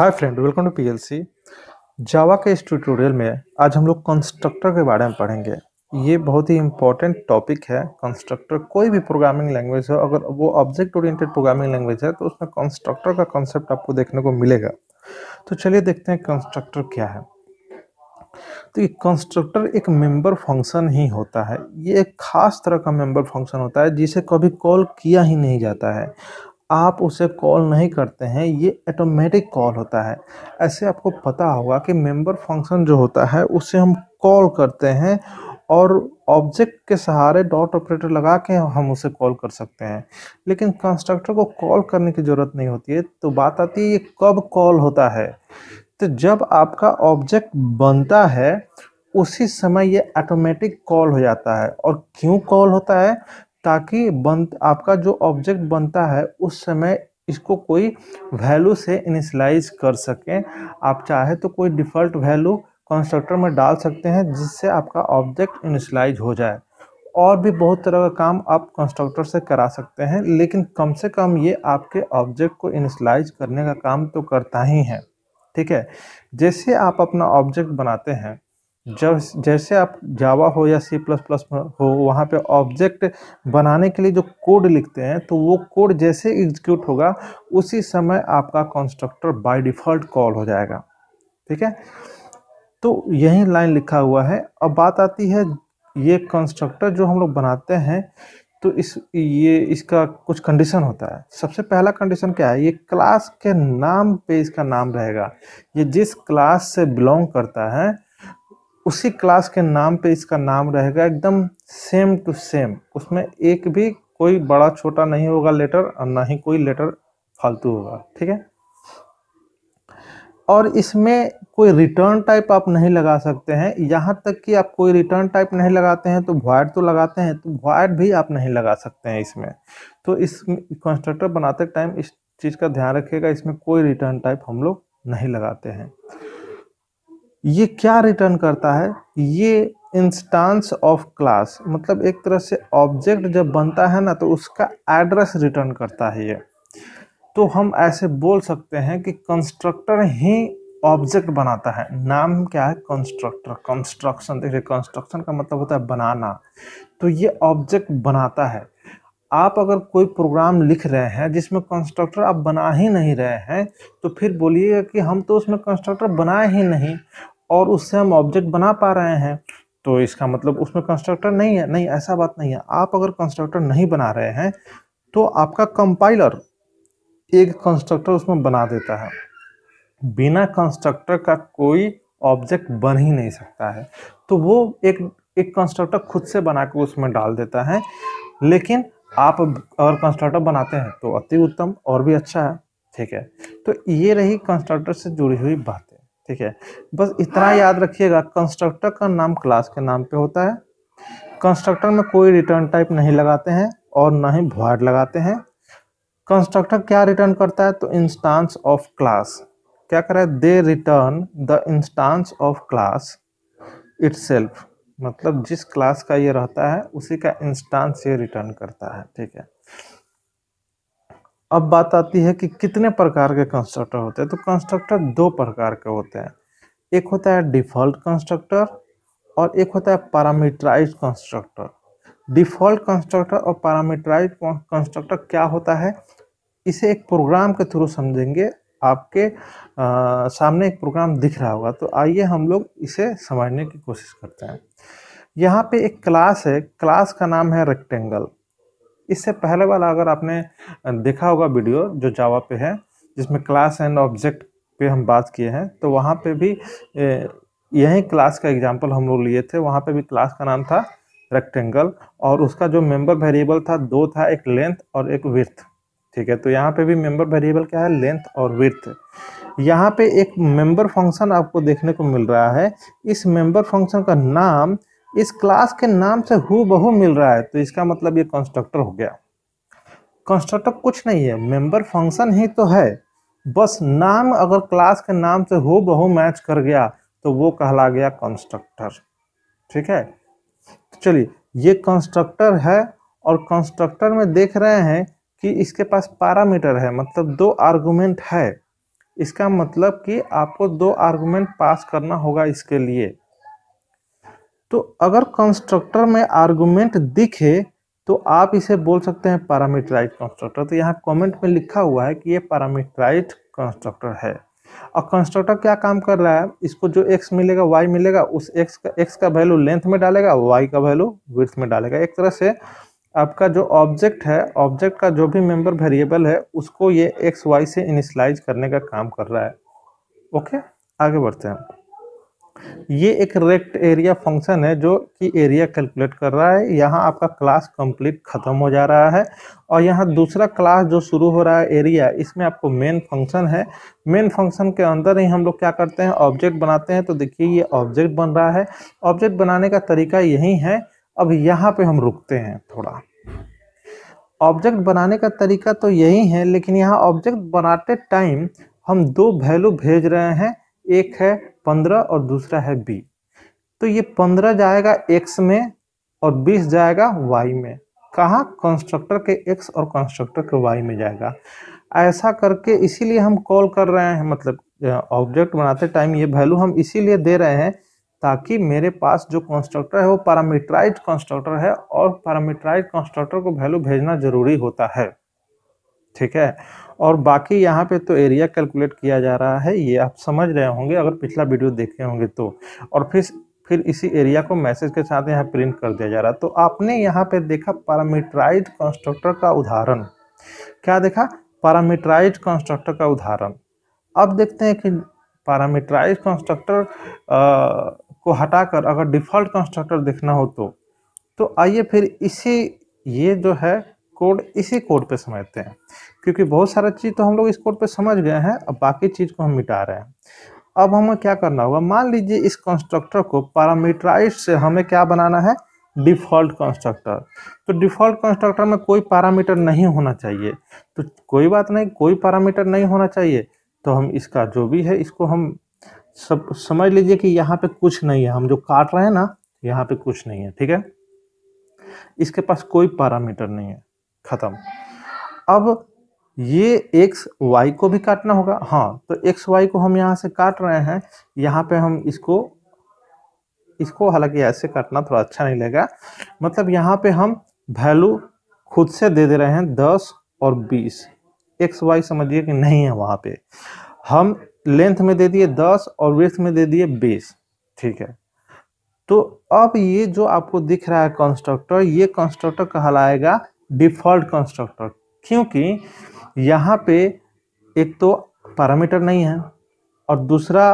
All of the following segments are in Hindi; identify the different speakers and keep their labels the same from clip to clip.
Speaker 1: hi friend welcome to PLC Java के इस ट्यूटोरियल में आज हम लोग कंस्ट्रक्टर के बारे में पढ़ेंगे ये बहुत ही इंपॉर्टेंट टॉपिक है कंस्ट्रक्टर कोई भी प्रोग्रामिंग लैंग्वेज हो अगर वो ऑब्जेक्ट ओरिएंटेड प्रोग्रामिंग लैंग्वेज है तो उसमें कंस्ट्रक्टर का कॉन्सेप्ट आपको देखने को मिलेगा तो चलिए देखते हैं कंस्ट्रक्टर क्या है तो ये कंस्ट्रक्टर एक मेंबर फंक्शन ही होता है ये एक खास तरह का मेंबर फंक्शन होता है जिसे कभी कॉल किया ही नहीं जाता है आप उसे कॉल नहीं करते हैं ये ऑटोमेटिक कॉल होता है ऐसे आपको पता होगा कि मेंबर फंक्शन जो होता है उसे हम कॉल करते हैं और ऑब्जेक्ट के सहारे डॉट ऑपरेटर लगा के हम उसे कॉल कर सकते हैं लेकिन कंस्ट्रक्टर को कॉल करने की ज़रूरत नहीं होती है तो बात आती है ये कब कॉल होता है तो जब आपका ऑब्जेक्ट बनता है उसी समय ये ऑटोमेटिक कॉल हो जाता है और क्यों कॉल होता है ताकि बन आपका जो ऑब्जेक्ट बनता है उस समय इसको कोई वैल्यू से इनिशलाइज कर सकें आप चाहे तो कोई डिफ़ॉल्ट वैल्यू कंस्ट्रक्टर में डाल सकते हैं जिससे आपका ऑब्जेक्ट इनिशलाइज हो जाए और भी बहुत तरह का काम आप कंस्ट्रक्टर से करा सकते हैं लेकिन कम से कम ये आपके ऑब्जेक्ट को इनिशलाइज करने का काम तो करता ही है ठीक है जैसे आप अपना ऑब्जेक्ट बनाते हैं जब जैसे आप जावा हो या सी प्लस प्लस हो वहाँ पे ऑब्जेक्ट बनाने के लिए जो कोड लिखते हैं तो वो कोड जैसे एग्जीक्यूट होगा उसी समय आपका कंस्ट्रक्टर बाय डिफ़ॉल्ट कॉल हो जाएगा ठीक है तो यही लाइन लिखा हुआ है अब बात आती है ये कंस्ट्रक्टर जो हम लोग बनाते हैं तो इस ये इसका कुछ कंडीशन होता है सबसे पहला कंडीशन क्या है ये क्लास के नाम पर इसका नाम रहेगा ये जिस क्लास से बिलोंग करता है उसी क्लास के नाम पे इसका नाम रहेगा एकदम सेम टू सेम उसमें एक भी कोई बड़ा छोटा नहीं होगा लेटर और ना ही कोई लेटर फालतू होगा ठीक है और इसमें कोई रिटर्न टाइप आप नहीं लगा सकते हैं यहाँ तक कि आप कोई रिटर्न टाइप नहीं लगाते हैं तो वायर तो लगाते हैं तो वायर भी आप नहीं लगा सकते हैं इसमें तो इस कंस्ट्रक्टर बनाते टाइम इस चीज़ का ध्यान रखिएगा इसमें कोई रिटर्न टाइप हम लोग नहीं लगाते हैं ये क्या रिटर्न करता है ये इंस्टांस ऑफ क्लास मतलब एक तरह से ऑब्जेक्ट जब बनता है ना तो उसका एड्रेस रिटर्न करता है ये तो हम ऐसे बोल सकते हैं कि कंस्ट्रक्टर ही ऑब्जेक्ट बनाता है नाम क्या है कंस्ट्रक्टर कंस्ट्रक्शन देखिए कंस्ट्रक्शन का मतलब होता है बनाना तो ये ऑब्जेक्ट बनाता है आप अगर कोई प्रोग्राम लिख रहे हैं जिसमें कंस्ट्रक्टर आप बना ही नहीं रहे हैं तो फिर बोलिएगा कि हम तो उसमें कंस्ट्रक्टर बनाए ही नहीं और उससे हम ऑब्जेक्ट बना पा रहे हैं तो इसका मतलब उसमें कंस्ट्रक्टर नहीं है नहीं ऐसा बात नहीं है आप अगर कंस्ट्रक्टर नहीं बना रहे हैं तो आपका कंपाइलर एक कंस्ट्रक्टर उसमें बना देता है बिना कंस्ट्रक्टर का कोई ऑब्जेक्ट बन ही नहीं सकता है तो वो एक एक कंस्ट्रक्टर खुद से बना के उसमें डाल देता है लेकिन आप अगर कंस्ट्रक्टर बनाते हैं तो अति उत्तम और भी अच्छा है ठीक है तो ये रही कंस्ट्रक्टर से जुड़ी हुई बात ठीक है बस इतना याद रखिएगा कंस्ट्रक्टर का नाम क्लास के नाम पे होता है कंस्ट्रक्टर में कोई रिटर्न टाइप नहीं लगाते हैं और ना ही वॉइड लगाते हैं कंस्ट्रक्टर क्या रिटर्न करता है तो इंस्टांस ऑफ क्लास क्या करा है they return the instance of class it मतलब जिस क्लास का ये रहता है उसी का इंस्टांस ये रिटर्न करता है ठीक है अब बात आती है कि कितने प्रकार के कंस्ट्रक्टर होते हैं तो कंस्ट्रक्टर दो प्रकार के होते हैं एक होता है डिफ़ॉल्ट कंस्ट्रक्टर और एक होता है पैरामीटराइज कंस्ट्रक्टर डिफ़ॉल्ट कंस्ट्रक्टर और पैरामीटराइज कंस्ट्रक्टर क्या होता है इसे एक प्रोग्राम के थ्रू समझेंगे आपके आ, सामने एक प्रोग्राम दिख रहा होगा तो आइए हम लोग इसे समझने की कोशिश करते हैं यहाँ पे एक क्लास है क्लास का नाम है रेक्टेंगल इससे पहले वाला अगर आपने देखा होगा वीडियो जो जावा पे है जिसमें क्लास एंड ऑब्जेक्ट पे हम बात किए हैं तो वहाँ पे भी यही क्लास का एग्जाम्पल हम लोग लिए थे वहाँ पे भी क्लास का नाम था रेक्टेंगल और उसका जो मेंबर वेरिएबल था दो था एक लेंथ और एक विर्थ ठीक है तो यहाँ पे भी मेंबर वेरिएबल क्या है लेंथ और विर्थ यहाँ पे एक मेंबर फंक्शन आपको देखने को मिल रहा है इस मेंबर फंक्शन का नाम इस क्लास के नाम से हु बहु मिल रहा है तो इसका मतलब ये कंस्ट्रक्टर हो गया कंस्ट्रक्टर कुछ नहीं है मेंबर फंक्शन ही तो है बस नाम अगर क्लास के नाम से हु बहु मैच कर गया तो वो कहला गया कंस्ट्रक्टर ठीक है तो चलिए ये कंस्ट्रक्टर है और कंस्ट्रक्टर में देख रहे हैं कि इसके पास पैरामीटर है मतलब दो आर्गूमेंट है इसका मतलब कि आपको दो आर्गूमेंट पास करना होगा इसके लिए तो अगर कंस्ट्रक्टर में आर्गुमेंट दिखे तो आप इसे बोल सकते हैं पैरामीटराइज कंस्ट्रक्टर तो यहाँ कमेंट में लिखा हुआ है कि ये पैरामीटराइज कंस्ट्रक्टर है और कंस्ट्रक्टर क्या काम कर रहा है इसको जो एक्स मिलेगा वाई मिलेगा उस एक्स का एक्स का वैल्यू लेंथ में डालेगा वाई का वैल्यू विथ में डालेगा एक तरह से आपका जो ऑब्जेक्ट है ऑब्जेक्ट का जो भी मेम्बर वेरिएबल है उसको ये एक्स वाई से इनिशलाइज करने का काम कर रहा है ओके आगे बढ़ते हैं ये एक रेक्ट एरिया फंक्शन है जो कि एरिया कैलकुलेट कर रहा है यहाँ आपका क्लास कंप्लीट खत्म हो जा रहा है और यहाँ दूसरा क्लास जो शुरू हो रहा है एरिया इसमें आपको मेन फंक्शन है मेन फंक्शन के अंदर ही हम लोग क्या करते हैं ऑब्जेक्ट बनाते हैं तो देखिए ये ऑब्जेक्ट बन रहा है ऑब्जेक्ट बनाने का तरीका यही है अब यहाँ पे हम रुकते हैं थोड़ा ऑब्जेक्ट बनाने का तरीका तो यही है लेकिन यहाँ ऑब्जेक्ट बनाते टाइम हम दो वैल्यू भेज रहे हैं एक है पंद्रह और दूसरा है बी तो ये पंद्रह जाएगा एक्स में और बीस जाएगा वाई में कहा कंस्ट्रक्टर के एक्स और कंस्ट्रक्टर के वाई में जाएगा ऐसा करके इसीलिए हम कॉल कर रहे हैं मतलब ऑब्जेक्ट बनाते टाइम ये वैल्यू हम इसीलिए दे रहे हैं ताकि मेरे पास जो कंस्ट्रक्टर है वो पैरामीटराइज कंस्ट्रक्टर है और पैरामीटराइज कंस्ट्रक्टर को वैल्यू भेजना जरूरी होता है ठीक है और बाकी यहाँ पे तो एरिया कैलकुलेट किया जा रहा है ये आप समझ रहे होंगे अगर पिछला वीडियो देखे होंगे तो और फिर फिर इसी एरिया को मैसेज के साथ यहाँ प्रिंट कर दिया जा रहा है तो आपने यहाँ पे देखा पैरामीटराइज कंस्ट्रक्टर का उदाहरण क्या देखा पैरामीटराइज कंस्ट्रक्टर का उदाहरण अब देखते हैं कि पैरामीटराइज कंस्ट्रक्टर को हटाकर अगर डिफ़ॉल्ट कंस्ट्रक्टर देखना हो तो तो आइए फिर इसी ये जो है कोड इसी कोड पे समझते हैं क्योंकि बहुत सारा चीज़ तो हम लोग इस कोड पे समझ गए हैं अब बाकी चीज़ को हम मिटा रहे हैं अब हमें क्या करना होगा मान लीजिए इस कंस्ट्रक्टर को पैरामीटराइज से हमें क्या बनाना है डिफ़ॉल्ट कंस्ट्रक्टर तो डिफ़ॉल्ट कंस्ट्रक्टर में कोई पैरामीटर नहीं होना चाहिए तो कोई बात नहीं कोई पैरामीटर नहीं होना चाहिए तो हम इसका जो भी है इसको हम सब समझ लीजिए कि यहाँ पे कुछ नहीं है हम जो काट रहे हैं ना यहाँ पे कुछ नहीं है ठीक है इसके पास कोई पैरामीटर नहीं है खत्म अब ये एक्स वाई को भी काटना होगा हाँ तो एक्स वाई को हम यहाँ से काट रहे हैं यहाँ पे हम इसको इसको हालांकि ऐसे काटना थोड़ा अच्छा नहीं लगेगा मतलब यहाँ पे हम वैल्यू खुद से दे दे रहे हैं दस और बीस एक्स वाई समझिए कि नहीं है वहाँ पे हम लेंथ में दे दिए दस और वेथ में दे दिए बीस ठीक है तो अब ये जो आपको दिख रहा है कंस्ट्रक्टर ये कंस्ट्रक्टर कहलाएगा डिफॉल्ट कंस्ट्रक्टर क्योंकि यहाँ पे एक तो पैरामीटर नहीं है और दूसरा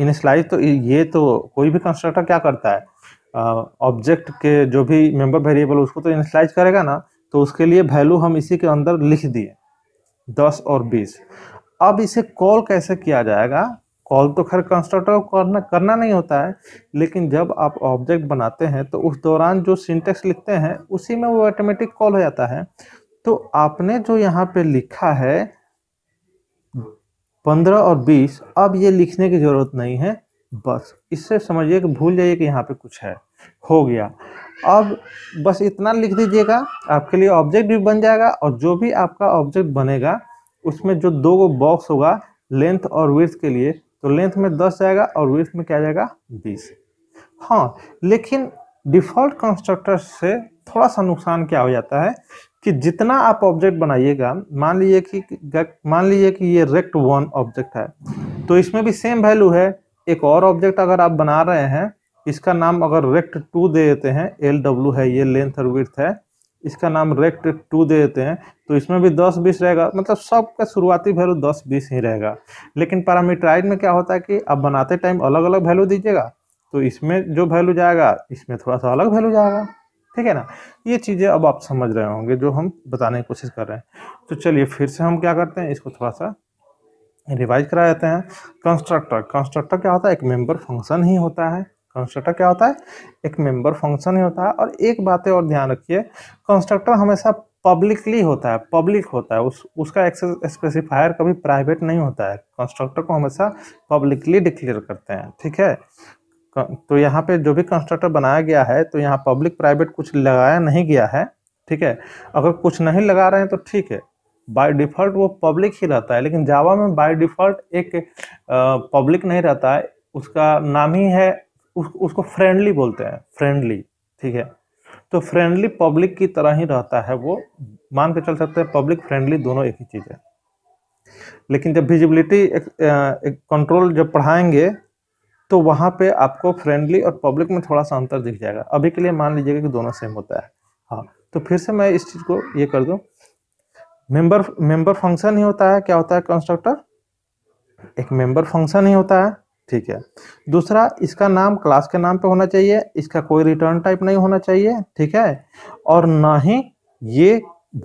Speaker 1: इनिशलाइज तो ये तो कोई भी कंस्ट्रक्टर क्या करता है ऑब्जेक्ट के जो भी मेंबर वेरिएबल उसको तो इनिशलाइज करेगा ना तो उसके लिए वैल्यू हम इसी के अंदर लिख दिए दस और बीस अब इसे कॉल कैसे किया जाएगा कॉल तो खैर कंस्ट्रक्टर को करना करना नहीं होता है लेकिन जब आप ऑब्जेक्ट बनाते हैं तो उस दौरान जो सिंटेक्स लिखते हैं उसी में वो ऑटोमेटिक कॉल हो जाता है तो आपने जो यहाँ पे लिखा है पंद्रह और बीस अब ये लिखने की ज़रूरत नहीं है बस इससे समझिए कि भूल जाइए कि यहाँ पे कुछ है हो गया अब बस इतना लिख दीजिएगा आपके लिए ऑब्जेक्ट भी बन जाएगा और जो भी आपका ऑब्जेक्ट बनेगा उसमें जो दो बॉक्स होगा लेंथ और विर्थ के लिए तो लेंथ में दस जाएगा और विथ में क्या जाएगा बीस हाँ लेकिन डिफॉल्ट कंस्ट्रक्टर से थोड़ा सा नुकसान क्या हो जाता है कि जितना आप ऑब्जेक्ट बनाइएगा मान लीजिए कि मान लीजिए कि ये रेक्ट वन ऑब्जेक्ट है तो इसमें भी सेम वैल्यू है एक और ऑब्जेक्ट अगर आप बना रहे हैं इसका नाम अगर रेक्ट टू दे देते हैं एल डब्ल्यू है ये लेंथ और विथ है इसका नाम रेक्ट टू दे देते हैं तो इसमें भी दस बीस रहेगा मतलब सब का शुरुआती वैल्यू दस बीस ही रहेगा लेकिन पैरामीटराइड में क्या होता है कि आप बनाते टाइम अलग अलग वैल्यू दीजिएगा तो इसमें जो वैल्यू जाएगा इसमें थोड़ा सा अलग वैल्यू जाएगा ठीक है ना ये चीज़ें अब आप समझ रहे होंगे जो हम बताने की कोशिश कर रहे हैं तो चलिए फिर से हम क्या करते हैं इसको थोड़ा सा रिवाइज करा देते हैं कंस्ट्रक्टर कंस्ट्रक्टर क्या होता है एक मेंबर फंक्शन ही होता है कंस्ट्रक्टर क्या होता है एक मेंबर फंक्शन ही होता है और एक बातें और ध्यान रखिए कंस्ट्रक्टर हमेशा पब्लिकली होता है पब्लिक होता है उस उसका एक्सेस स्पेसिफायर कभी प्राइवेट नहीं होता है कंस्ट्रक्टर को हमेशा पब्लिकली डिक्लेयर करते हैं ठीक है तो यहाँ पे जो भी कंस्ट्रक्टर बनाया गया है तो यहाँ पब्लिक प्राइवेट कुछ लगाया नहीं गया है ठीक है अगर कुछ नहीं लगा रहे हैं तो ठीक है बाई डिफ़ॉल्ट वो पब्लिक ही रहता है लेकिन जावा में बाई डिफ़ॉल्ट एक पब्लिक नहीं रहता है उसका नाम ही है उस, उसको फ्रेंडली बोलते हैं फ्रेंडली ठीक है तो फ्रेंडली पब्लिक की तरह ही रहता है वो मान के चल सकते हैं पब्लिक फ्रेंडली दोनों एक ही चीज़ है लेकिन जब विजिबिलिटी कंट्रोल जब पढ़ाएंगे तो वहां पे आपको फ्रेंडली और पब्लिक में थोड़ा सा अंतर दिख जाएगा अभी के लिए मान लीजिएगा कि दोनों सेम होता है हाँ तो फिर से मैं इस चीज़ को ये कर दू मेंबर मेंबर फंक्शन ही होता है क्या होता है कंस्ट्रक्टर एक मेंबर फंक्शन ही होता है ठीक है दूसरा इसका नाम क्लास के नाम पे होना चाहिए इसका कोई रिटर्न टाइप नहीं होना चाहिए ठीक है और ना ही ये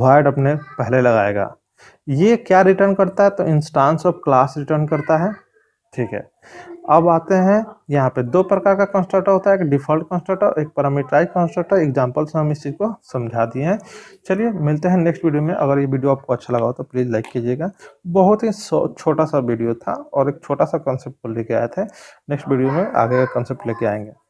Speaker 1: वॉइड अपने पहले लगाएगा ये क्या रिटर्न करता है तो इंस्टांस ऑफ क्लास रिटर्न करता है ठीक है अब आते हैं यहाँ पे दो प्रकार का कंस्ट्रक्टर होता है एक डिफॉल्ट कंस्ट्रक्टर एक पैरामीटराइज कंस्ट्रक्टर एग्जांपल से हम इस चीज़ को समझा दिए हैं चलिए मिलते हैं नेक्स्ट वीडियो में अगर ये वीडियो आपको अच्छा लगा हो तो प्लीज़ लाइक कीजिएगा बहुत ही छोटा सा वीडियो था और एक छोटा सा कॉन्सेप्ट को लेके आए थे नेक्स्ट वीडियो में आगे का कॉन्सेप्ट लेके आएंगे